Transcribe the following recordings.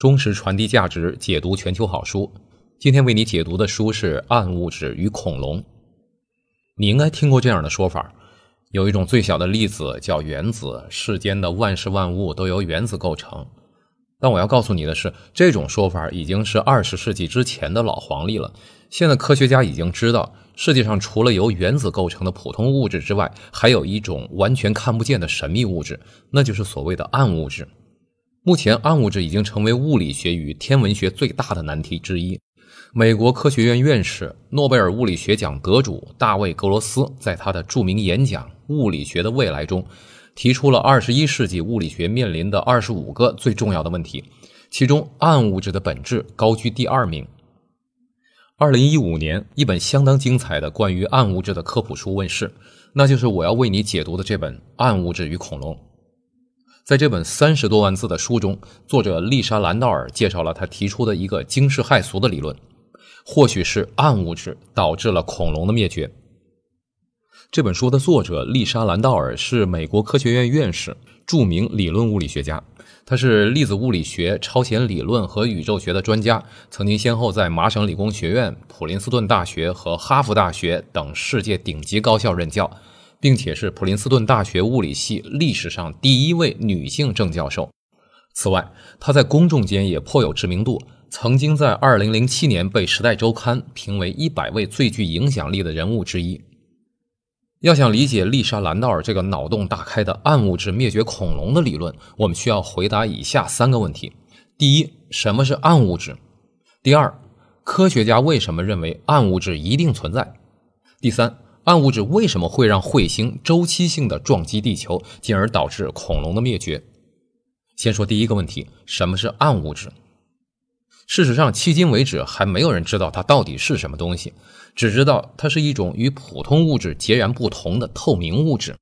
忠实传递价值，解读全球好书。今天为你解读的书是《暗物质与恐龙》。你应该听过这样的说法：有一种最小的粒子叫原子，世间的万事万物都由原子构成。但我要告诉你的是，这种说法已经是二十世纪之前的老黄历了。现在科学家已经知道，世界上除了由原子构成的普通物质之外，还有一种完全看不见的神秘物质，那就是所谓的暗物质。目前，暗物质已经成为物理学与天文学最大的难题之一。美国科学院院士、诺贝尔物理学奖得主大卫·格罗斯在他的著名演讲《物理学的未来》中，提出了21世纪物理学面临的25个最重要的问题，其中暗物质的本质高居第二名。2015年，一本相当精彩的关于暗物质的科普书问世，那就是我要为你解读的这本《暗物质与恐龙》。在这本三十多万字的书中，作者丽莎·兰道尔介绍了他提出的一个惊世骇俗的理论：或许是暗物质导致了恐龙的灭绝。这本书的作者丽莎·兰道尔是美国科学院院士、著名理论物理学家，他是粒子物理学、超弦理论和宇宙学的专家，曾经先后在麻省理工学院、普林斯顿大学和哈佛大学等世界顶级高校任教。并且是普林斯顿大学物理系历史上第一位女性正教授。此外，她在公众间也颇有知名度，曾经在2007年被《时代周刊》评为100位最具影响力的人物之一。要想理解丽莎·兰道尔这个脑洞大开的暗物质灭绝恐龙的理论，我们需要回答以下三个问题：第一，什么是暗物质？第二，科学家为什么认为暗物质一定存在？第三。暗物质为什么会让彗星周期性的撞击地球，进而导致恐龙的灭绝？先说第一个问题，什么是暗物质？事实上，迄今为止还没有人知道它到底是什么东西，只知道它是一种与普通物质截然不同的透明物质。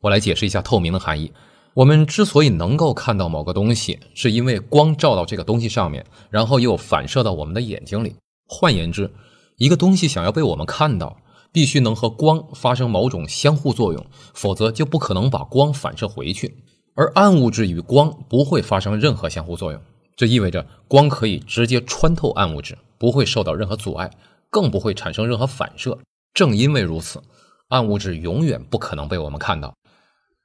我来解释一下“透明”的含义。我们之所以能够看到某个东西，是因为光照到这个东西上面，然后又反射到我们的眼睛里。换言之，一个东西想要被我们看到。必须能和光发生某种相互作用，否则就不可能把光反射回去。而暗物质与光不会发生任何相互作用，这意味着光可以直接穿透暗物质，不会受到任何阻碍，更不会产生任何反射。正因为如此，暗物质永远不可能被我们看到。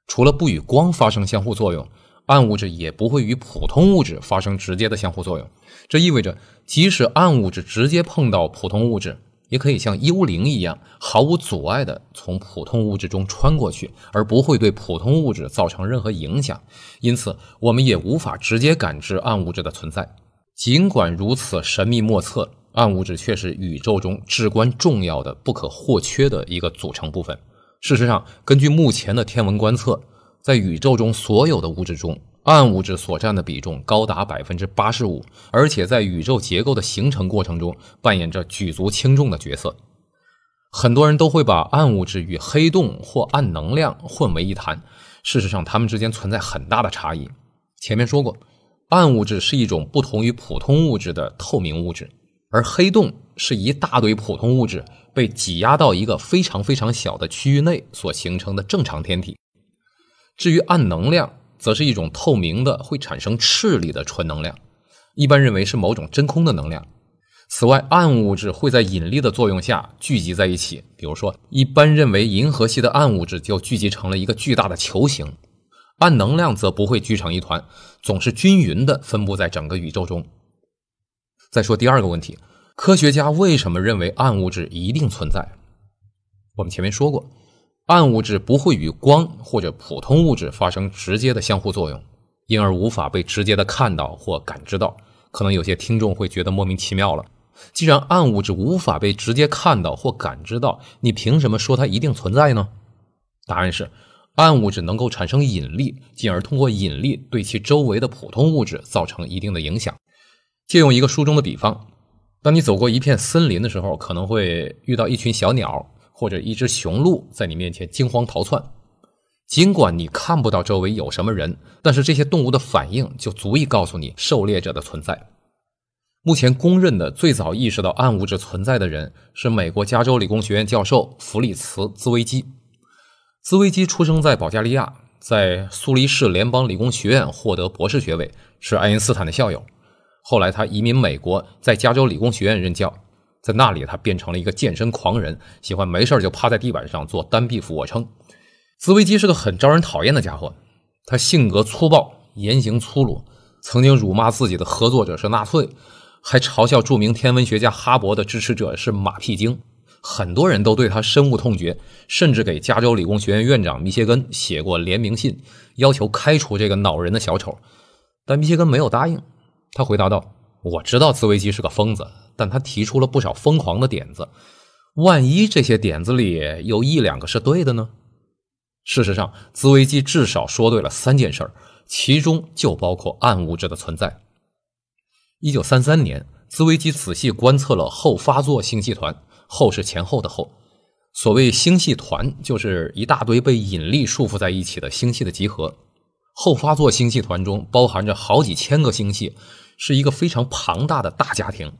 除了不与光发生相互作用，暗物质也不会与普通物质发生直接的相互作用。这意味着，即使暗物质直接碰到普通物质，也可以像幽灵一样毫无阻碍的从普通物质中穿过去，而不会对普通物质造成任何影响。因此，我们也无法直接感知暗物质的存在。尽管如此，神秘莫测，暗物质却是宇宙中至关重要的不可或缺的一个组成部分。事实上，根据目前的天文观测，在宇宙中所有的物质中，暗物质所占的比重高达百分之八十五，而且在宇宙结构的形成过程中扮演着举足轻重的角色。很多人都会把暗物质与黑洞或暗能量混为一谈，事实上它们之间存在很大的差异。前面说过，暗物质是一种不同于普通物质的透明物质，而黑洞是一大堆普通物质被挤压到一个非常非常小的区域内所形成的正常天体。至于暗能量，则是一种透明的、会产生斥力的纯能量，一般认为是某种真空的能量。此外，暗物质会在引力的作用下聚集在一起，比如说，一般认为银河系的暗物质就聚集成了一个巨大的球形。暗能量则不会聚成一团，总是均匀的分布在整个宇宙中。再说第二个问题，科学家为什么认为暗物质一定存在？我们前面说过。暗物质不会与光或者普通物质发生直接的相互作用，因而无法被直接的看到或感知到。可能有些听众会觉得莫名其妙了。既然暗物质无法被直接看到或感知到，你凭什么说它一定存在呢？答案是，暗物质能够产生引力，进而通过引力对其周围的普通物质造成一定的影响。借用一个书中的比方，当你走过一片森林的时候，可能会遇到一群小鸟。或者一只雄鹿在你面前惊慌逃窜，尽管你看不到周围有什么人，但是这些动物的反应就足以告诉你狩猎者的存在。目前公认的最早意识到暗物质存在的人是美国加州理工学院教授弗里茨兹威基。兹威基出生在保加利亚，在苏黎世联邦理工学院获得博士学位，是爱因斯坦的校友。后来他移民美国，在加州理工学院任教。在那里，他变成了一个健身狂人，喜欢没事就趴在地板上做单臂俯卧撑。茨威基是个很招人讨厌的家伙，他性格粗暴，言行粗鲁，曾经辱骂自己的合作者是纳粹，还嘲笑著名天文学家哈勃的支持者是马屁精。很多人都对他深恶痛绝，甚至给加州理工学院院长密歇根写过联名信，要求开除这个恼人的小丑。但密歇根没有答应，他回答道：“我知道茨威基是个疯子。”但他提出了不少疯狂的点子，万一这些点子里有一两个是对的呢？事实上，兹威基至少说对了三件事儿，其中就包括暗物质的存在。一九三三年，兹威基仔细观测了后发作星系团，后是前后的后。所谓星系团，就是一大堆被引力束缚在一起的星系的集合。后发作星系团中包含着好几千个星系，是一个非常庞大的大家庭。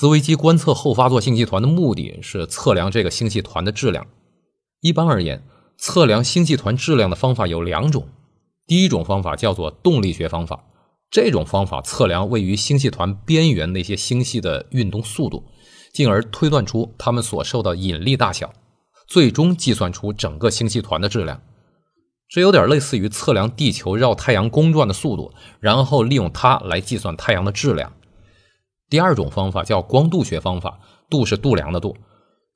斯威基观测后发座星系团的目的是测量这个星系团的质量。一般而言，测量星系团质量的方法有两种。第一种方法叫做动力学方法。这种方法测量位于星系团边缘那些星系的运动速度，进而推断出它们所受的引力大小，最终计算出整个星系团的质量。这有点类似于测量地球绕太阳公转的速度，然后利用它来计算太阳的质量。第二种方法叫光度学方法，度是度量的度。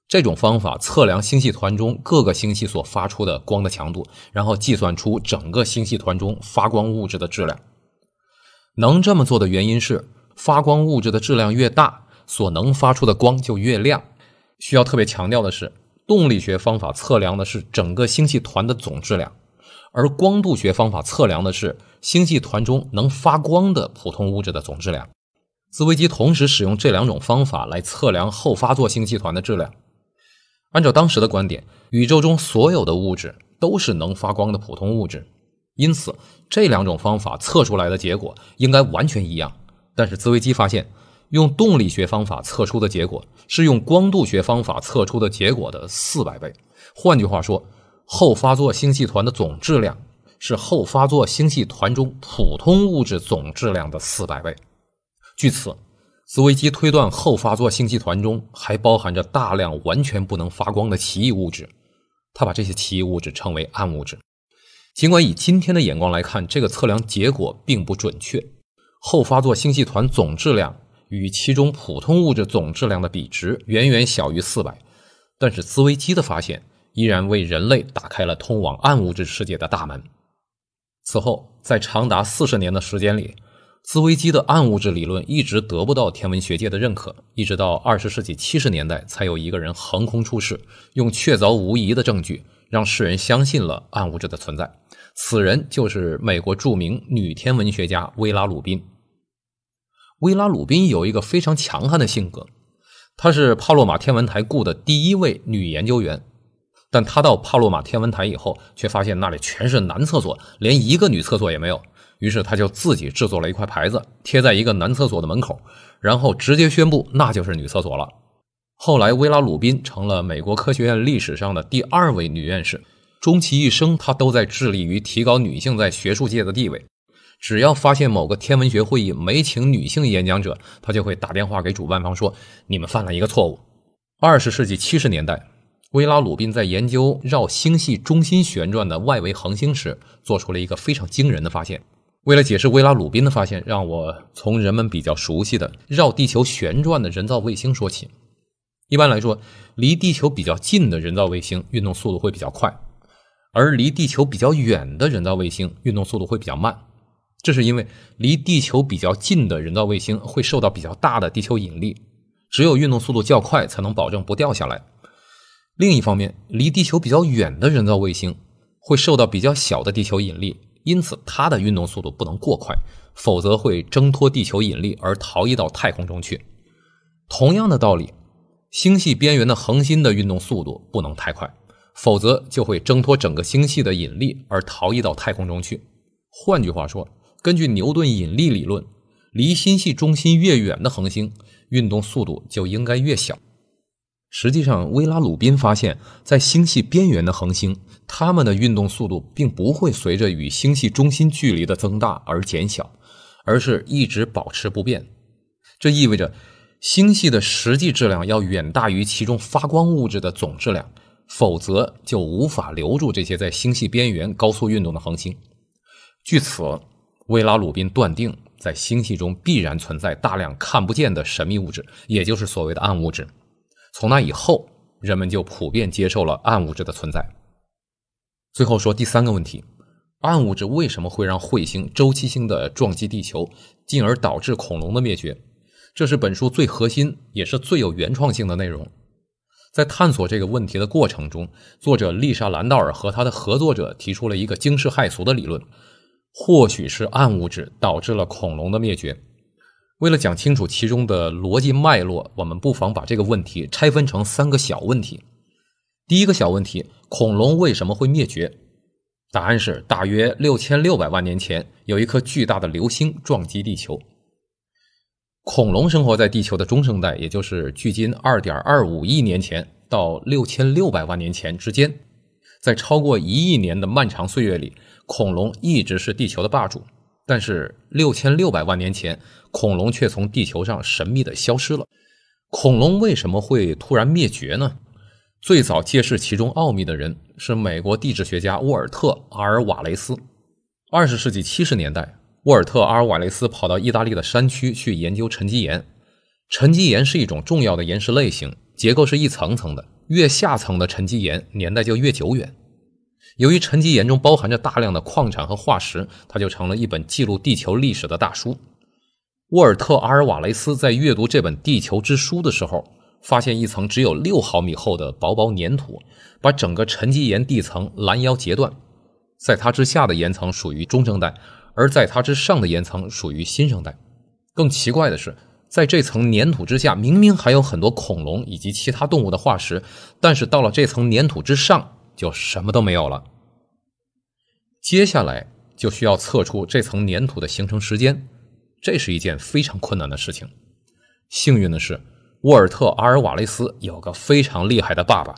这种方法测量星系团中各个星系所发出的光的强度，然后计算出整个星系团中发光物质的质量。能这么做的原因是，发光物质的质量越大，所能发出的光就越亮。需要特别强调的是，动力学方法测量的是整个星系团的总质量，而光度学方法测量的是星系团中能发光的普通物质的总质量。兹维基同时使用这两种方法来测量后发座星系团的质量。按照当时的观点，宇宙中所有的物质都是能发光的普通物质，因此这两种方法测出来的结果应该完全一样。但是兹维基发现，用动力学方法测出的结果是用光度学方法测出的结果的四百倍。换句话说，后发座星系团的总质量是后发座星系团中普通物质总质量的四百倍。据此，斯维基推断后发作星系团中还包含着大量完全不能发光的奇异物质，他把这些奇异物质称为暗物质。尽管以今天的眼光来看，这个测量结果并不准确，后发作星系团总质量与其中普通物质总质量的比值远远小于四百，但是斯维基的发现依然为人类打开了通往暗物质世界的大门。此后，在长达四十年的时间里。自维基的暗物质理论一直得不到天文学界的认可，一直到二十世纪七十年代，才有一个人横空出世，用确凿无疑的证据让世人相信了暗物质的存在。此人就是美国著名女天文学家薇拉·鲁宾。薇拉·鲁宾有一个非常强悍的性格，她是帕洛马天文台雇的第一位女研究员，但她到帕洛马天文台以后，却发现那里全是男厕所，连一个女厕所也没有。于是他就自己制作了一块牌子，贴在一个男厕所的门口，然后直接宣布那就是女厕所了。后来，薇拉·鲁宾成了美国科学院历史上的第二位女院士。终其一生，她都在致力于提高女性在学术界的地位。只要发现某个天文学会议没请女性演讲者，她就会打电话给主办方说：“你们犯了一个错误。”二十世纪七十年代，薇拉·鲁宾在研究绕星系中心旋转的外围恒星时，做出了一个非常惊人的发现。为了解释维拉·鲁宾的发现，让我从人们比较熟悉的绕地球旋转的人造卫星说起。一般来说，离地球比较近的人造卫星运动速度会比较快，而离地球比较远的人造卫星运动速度会比较慢。这是因为离地球比较近的人造卫星会受到比较大的地球引力，只有运动速度较快才能保证不掉下来。另一方面，离地球比较远的人造卫星会受到比较小的地球引力。因此，它的运动速度不能过快，否则会挣脱地球引力而逃逸到太空中去。同样的道理，星系边缘的恒星的运动速度不能太快，否则就会挣脱整个星系的引力而逃逸到太空中去。换句话说，根据牛顿引力理论，离星系中心越远的恒星，运动速度就应该越小。实际上，威拉·鲁宾发现，在星系边缘的恒星，它们的运动速度并不会随着与星系中心距离的增大而减小，而是一直保持不变。这意味着，星系的实际质量要远大于其中发光物质的总质量，否则就无法留住这些在星系边缘高速运动的恒星。据此，威拉·鲁宾断定，在星系中必然存在大量看不见的神秘物质，也就是所谓的暗物质。从那以后，人们就普遍接受了暗物质的存在。最后说第三个问题：暗物质为什么会让彗星周期性的撞击地球，进而导致恐龙的灭绝？这是本书最核心也是最有原创性的内容。在探索这个问题的过程中，作者丽莎·兰道尔和他的合作者提出了一个惊世骇俗的理论：或许是暗物质导致了恐龙的灭绝。为了讲清楚其中的逻辑脉络，我们不妨把这个问题拆分成三个小问题。第一个小问题：恐龙为什么会灭绝？答案是，大约六千六百万年前，有一颗巨大的流星撞击地球。恐龙生活在地球的中生代，也就是距今二点二五亿年前到六千六百万年前之间，在超过一亿年的漫长岁月里，恐龙一直是地球的霸主。但是六千六百万年前，恐龙却从地球上神秘的消失了。恐龙为什么会突然灭绝呢？最早揭示其中奥秘的人是美国地质学家沃尔特·阿尔瓦雷斯。二十世纪七十年代，沃尔特·阿尔瓦雷斯跑到意大利的山区去研究沉积岩。沉积岩是一种重要的岩石类型，结构是一层层的，越下层的沉积岩年代就越久远。由于沉积岩中包含着大量的矿产和化石，它就成了一本记录地球历史的大书。沃尔特·阿尔瓦雷斯在阅读这本地球之书的时候，发现一层只有六毫米厚的薄薄粘土，把整个沉积岩地层拦腰截断。在它之下的岩层属于中生代，而在它之上的岩层属于新生代。更奇怪的是，在这层粘土之下，明明还有很多恐龙以及其他动物的化石，但是到了这层粘土之上。就什么都没有了。接下来就需要测出这层粘土的形成时间，这是一件非常困难的事情。幸运的是，沃尔特·阿尔瓦雷斯有个非常厉害的爸爸，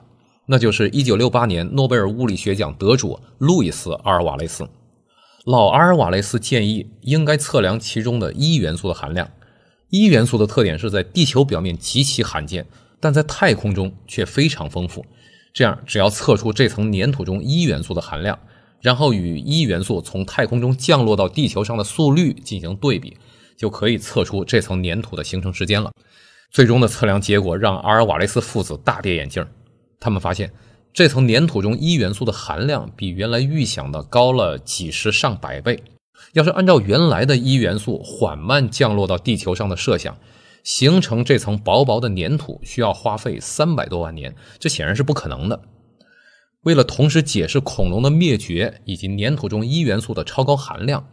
那就是1968年诺贝尔物理学奖得主路易斯·阿尔瓦雷斯。老阿尔瓦雷斯建议应该测量其中的一元素的含量。一元素的特点是在地球表面极其罕见，但在太空中却非常丰富。这样，只要测出这层粘土中一元素的含量，然后与一元素从太空中降落到地球上的速率进行对比，就可以测出这层粘土的形成时间了。最终的测量结果让阿尔瓦雷斯父子大跌眼镜。他们发现，这层粘土中一元素的含量比原来预想的高了几十上百倍。要是按照原来的一元素缓慢降落到地球上的设想，形成这层薄薄的粘土需要花费三百多万年，这显然是不可能的。为了同时解释恐龙的灭绝以及粘土中铱元素的超高含量，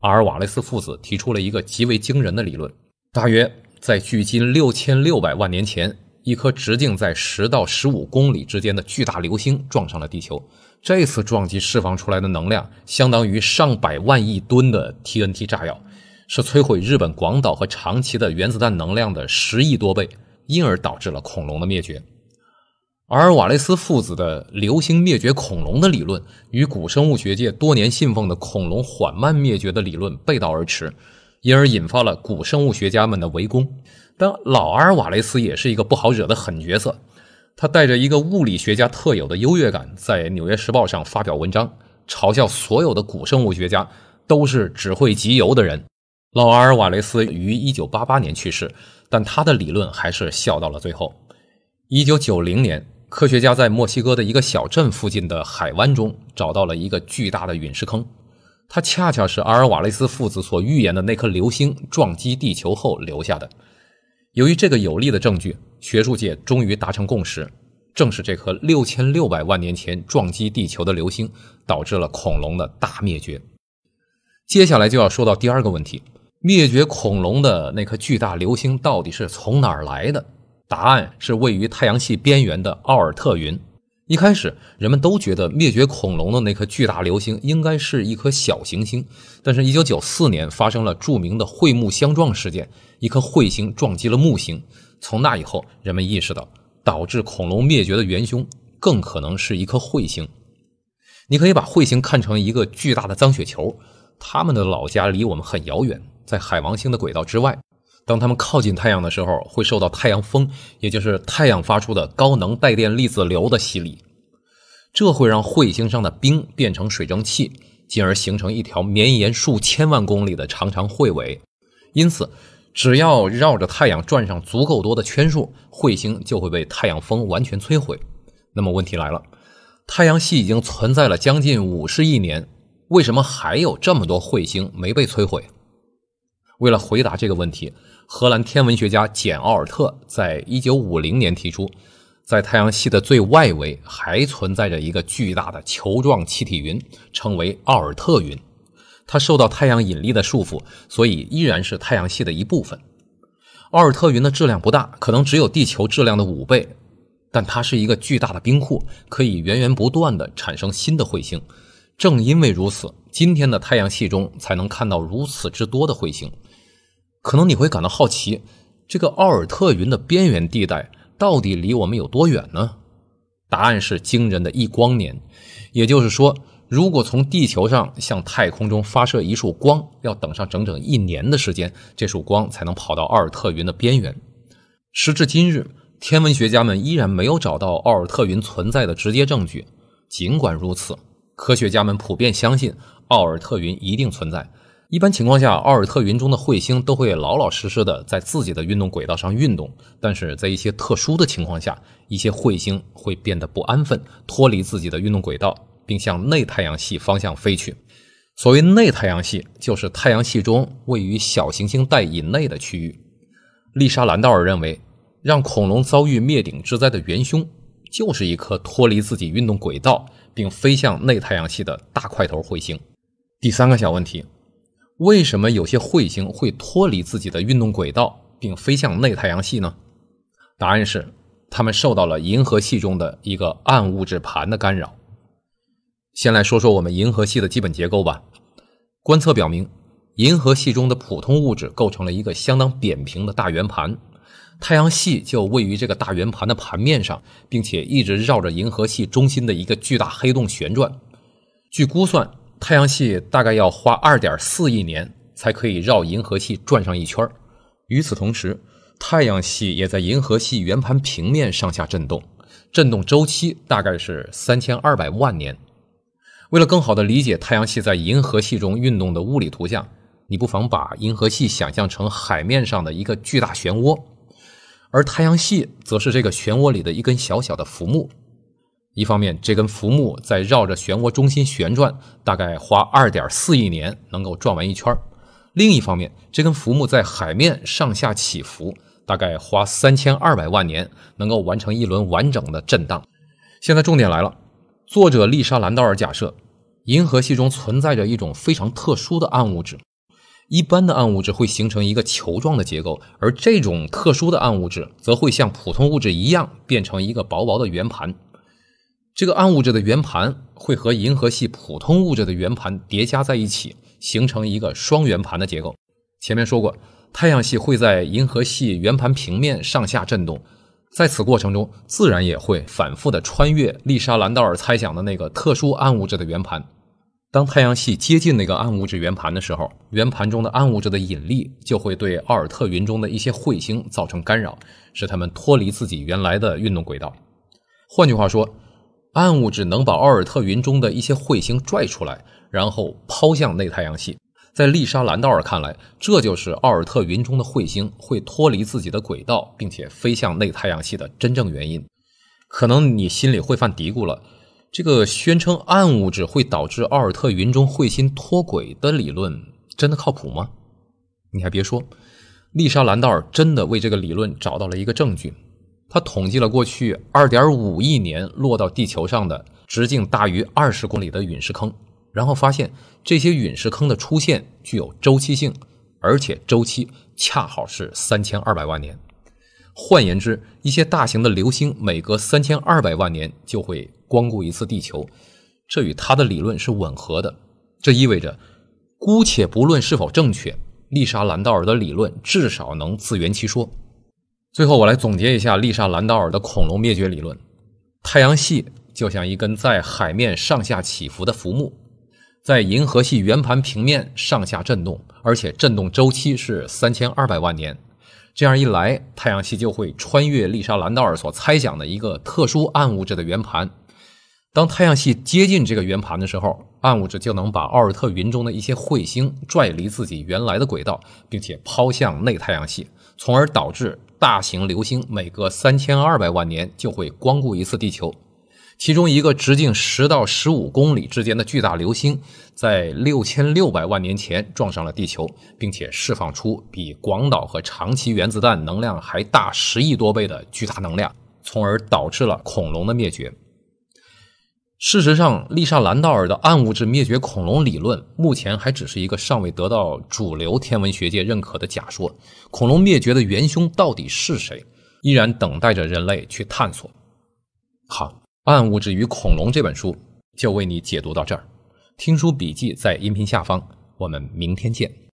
阿尔瓦雷斯父子提出了一个极为惊人的理论：大约在距今六千六百万年前，一颗直径在十到十五公里之间的巨大流星撞上了地球。这次撞击释放出来的能量相当于上百万亿吨的 TNT 炸药。是摧毁日本广岛和长崎的原子弹能量的十亿多倍，因而导致了恐龙的灭绝。而瓦雷斯父子的流星灭绝恐龙的理论，与古生物学界多年信奉的恐龙缓慢灭绝的理论背道而驰，因而引发了古生物学家们的围攻。但老阿尔瓦雷斯也是一个不好惹的狠角色，他带着一个物理学家特有的优越感，在《纽约时报》上发表文章，嘲笑所有的古生物学家都是只会集邮的人。老阿尔瓦雷斯于一九八八年去世，但他的理论还是笑到了最后。一九九零年，科学家在墨西哥的一个小镇附近的海湾中找到了一个巨大的陨石坑，它恰恰是阿尔瓦雷斯父子所预言的那颗流星撞击地球后留下的。由于这个有力的证据，学术界终于达成共识：正是这颗六千六百万年前撞击地球的流星，导致了恐龙的大灭绝。接下来就要说到第二个问题。灭绝恐龙的那颗巨大流星到底是从哪儿来的？答案是位于太阳系边缘的奥尔特云。一开始，人们都觉得灭绝恐龙的那颗巨大流星应该是一颗小行星，但是1994年发生了著名的彗木相撞事件，一颗彗星撞击了木星。从那以后，人们意识到导致恐龙灭绝的元凶更可能是一颗彗星。你可以把彗星看成一个巨大的脏雪球，他们的老家离我们很遥远。在海王星的轨道之外，当它们靠近太阳的时候，会受到太阳风，也就是太阳发出的高能带电粒子流的洗礼。这会让彗星上的冰变成水蒸气，进而形成一条绵延数千万公里的长长彗尾。因此，只要绕着太阳转上足够多的圈数，彗星就会被太阳风完全摧毁。那么，问题来了：太阳系已经存在了将近五十亿年，为什么还有这么多彗星没被摧毁？为了回答这个问题，荷兰天文学家简·奥尔特在1950年提出，在太阳系的最外围还存在着一个巨大的球状气体云，称为奥尔特云。它受到太阳引力的束缚，所以依然是太阳系的一部分。奥尔特云的质量不大，可能只有地球质量的五倍，但它是一个巨大的冰库，可以源源不断的产生新的彗星。正因为如此，今天的太阳系中才能看到如此之多的彗星。可能你会感到好奇，这个奥尔特云的边缘地带到底离我们有多远呢？答案是惊人的一光年，也就是说，如果从地球上向太空中发射一束光，要等上整整一年的时间，这束光才能跑到奥尔特云的边缘。时至今日，天文学家们依然没有找到奥尔特云存在的直接证据。尽管如此，科学家们普遍相信奥尔特云一定存在。一般情况下，奥尔特云中的彗星都会老老实实的在自己的运动轨道上运动，但是在一些特殊的情况下，一些彗星会变得不安分，脱离自己的运动轨道，并向内太阳系方向飞去。所谓内太阳系，就是太阳系中位于小行星带以内的区域。丽莎·兰道尔认为，让恐龙遭遇灭顶之灾的元凶，就是一颗脱离自己运动轨道，并飞向内太阳系的大块头彗星。第三个小问题。为什么有些彗星会脱离自己的运动轨道，并飞向内太阳系呢？答案是，它们受到了银河系中的一个暗物质盘的干扰。先来说说我们银河系的基本结构吧。观测表明，银河系中的普通物质构成了一个相当扁平的大圆盘，太阳系就位于这个大圆盘的盘面上，并且一直绕着银河系中心的一个巨大黑洞旋转。据估算。太阳系大概要花2.4亿年才可以绕银河系转上一圈与此同时，太阳系也在银河系圆盘平面上下震动，震动周期大概是3200万年。为了更好的理解太阳系在银河系中运动的物理图像，你不妨把银河系想象成海面上的一个巨大漩涡，而太阳系则是这个漩涡里的一根小小的浮木。一方面，这根浮木在绕着漩涡中心旋转，大概花二点四亿年能够转完一圈另一方面，这根浮木在海面上下起伏，大概花三千二百万年能够完成一轮完整的震荡。现在重点来了，作者丽莎兰道尔假设，银河系中存在着一种非常特殊的暗物质。一般的暗物质会形成一个球状的结构，而这种特殊的暗物质则会像普通物质一样，变成一个薄薄的圆盘。这个暗物质的圆盘会和银河系普通物质的圆盘叠加在一起，形成一个双圆盘的结构。前面说过，太阳系会在银河系圆盘平面上下震动，在此过程中，自然也会反复的穿越丽莎·兰道尔猜想的那个特殊暗物质的圆盘。当太阳系接近那个暗物质圆盘的时候，圆盘中的暗物质的引力就会对奥尔特云中的一些彗星造成干扰，使它们脱离自己原来的运动轨道。换句话说，暗物质能把奥尔特云中的一些彗星拽出来，然后抛向内太阳系。在丽莎·兰道尔看来，这就是奥尔特云中的彗星会脱离自己的轨道，并且飞向内太阳系的真正原因。可能你心里会犯嘀咕了：这个宣称暗物质会导致奥尔特云中彗星脱轨的理论，真的靠谱吗？你还别说，丽莎·兰道尔真的为这个理论找到了一个证据。他统计了过去二点五亿年落到地球上的直径大于二十公里的陨石坑，然后发现这些陨石坑的出现具有周期性，而且周期恰好是三千二百万年。换言之，一些大型的流星每隔三千二百万年就会光顾一次地球。这与他的理论是吻合的。这意味着，姑且不论是否正确，丽莎·兰道尔的理论至少能自圆其说。最后，我来总结一下丽莎·兰道尔的恐龙灭绝理论：太阳系就像一根在海面上下起伏的浮木，在银河系圆盘平面上下震动，而且震动周期是三千二百万年。这样一来，太阳系就会穿越丽莎·兰道尔所猜想的一个特殊暗物质的圆盘。当太阳系接近这个圆盘的时候，暗物质就能把奥尔特云中的一些彗星拽离自己原来的轨道，并且抛向内太阳系，从而导致。大型流星每隔三千二百万年就会光顾一次地球，其中一个直径十到十五公里之间的巨大流星，在六千六百万年前撞上了地球，并且释放出比广岛和长崎原子弹能量还大十亿多倍的巨大能量，从而导致了恐龙的灭绝。事实上，丽莎·兰道尔的暗物质灭绝恐龙理论目前还只是一个尚未得到主流天文学界认可的假说。恐龙灭绝的元凶到底是谁，依然等待着人类去探索。好，《暗物质与恐龙》这本书就为你解读到这儿，听书笔记在音频下方。我们明天见。